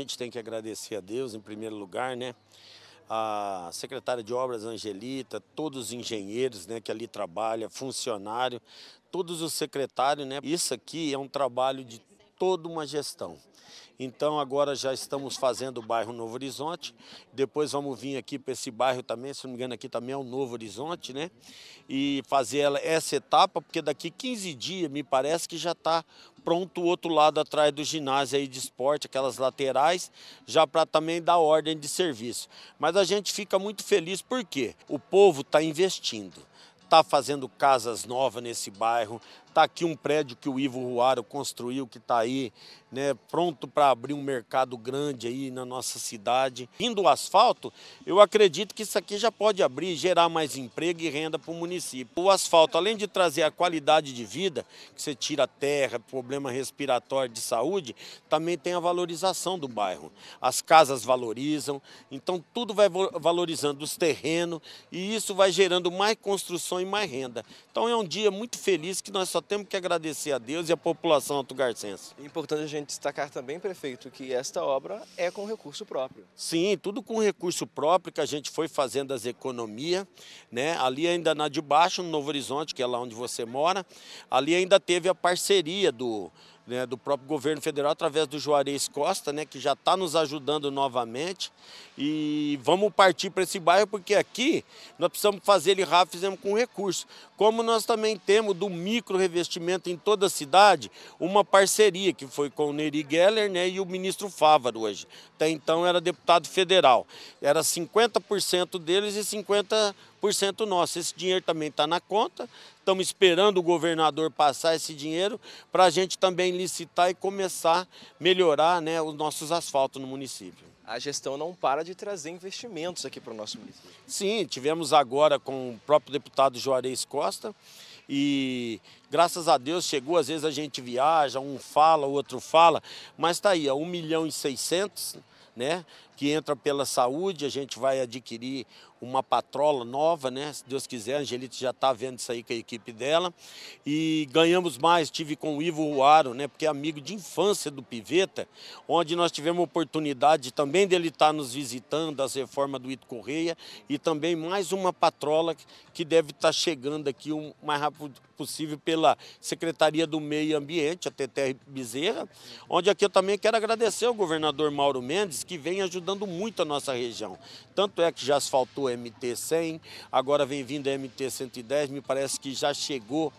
gente tem que agradecer a Deus em primeiro lugar, né? A secretária de obras Angelita, todos os engenheiros, né, que ali trabalha, funcionário, todos os secretários, né? Isso aqui é um trabalho de toda uma gestão. Então agora já estamos fazendo o bairro Novo Horizonte, depois vamos vir aqui para esse bairro também, se não me engano aqui também é o Novo Horizonte, né? E fazer ela, essa etapa, porque daqui 15 dias me parece que já está pronto o outro lado atrás do ginásio aí de esporte, aquelas laterais, já para também dar ordem de serviço. Mas a gente fica muito feliz porque o povo está investindo está fazendo casas novas nesse bairro, Está aqui um prédio que o Ivo Ruaro construiu, que está aí, né, pronto para abrir um mercado grande aí na nossa cidade. Indo o asfalto, eu acredito que isso aqui já pode abrir, gerar mais emprego e renda para o município. O asfalto, além de trazer a qualidade de vida, que você tira terra, problema respiratório de saúde, também tem a valorização do bairro. As casas valorizam, então tudo vai valorizando os terrenos e isso vai gerando mais construção e mais renda. Então é um dia muito feliz que nós só temos que agradecer a Deus e a população atugarcense. É importante a gente destacar também, prefeito, que esta obra é com recurso próprio. Sim, tudo com recurso próprio que a gente foi fazendo as economias, né? Ali ainda na de baixo, no Novo Horizonte, que é lá onde você mora, ali ainda teve a parceria do né, do próprio governo federal através do Juarez Costa, né, que já está nos ajudando novamente. E vamos partir para esse bairro, porque aqui nós precisamos fazer ele rápido, fizemos com recurso. Como nós também temos do micro revestimento em toda a cidade, uma parceria que foi com o Neri Geller né, e o ministro Fávaro hoje. Até então era deputado federal. Era 50% deles e 50% nosso. Esse dinheiro também está na conta, Estamos esperando o governador passar esse dinheiro para a gente também licitar e começar a melhorar né, os nossos asfaltos no município a gestão não para de trazer investimentos aqui para o nosso município. Sim, tivemos agora com o próprio deputado Juarez Costa e graças a Deus chegou, às vezes a gente viaja, um fala, o outro fala, mas está aí, 1 milhão e 600 né? Que entra pela saúde, a gente vai adquirir uma patrola nova, né? Se Deus quiser, a Angelita já está vendo isso aí com a equipe dela. E ganhamos mais, tive com o Ivo Ruaro, né? Porque é amigo de infância do Piveta, onde nós tivemos oportunidade também dele estar tá nos visitando, as reformas do Ito Correia, e também mais uma patrola que deve estar tá chegando aqui o mais rápido possível pela Secretaria do Meio Ambiente, a TTR Bezerra, onde aqui eu também quero agradecer ao governador Mauro Mendes, que vem ajudando muito a nossa região. Tanto é que já asfaltou a MT-100, agora vem vindo a MT-110, me parece que já chegou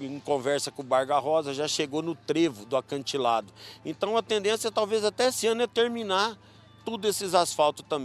em conversa com o Barga Rosa, já chegou no trevo do acantilado. Então a tendência talvez até esse ano é terminar tudo esses asfaltos também.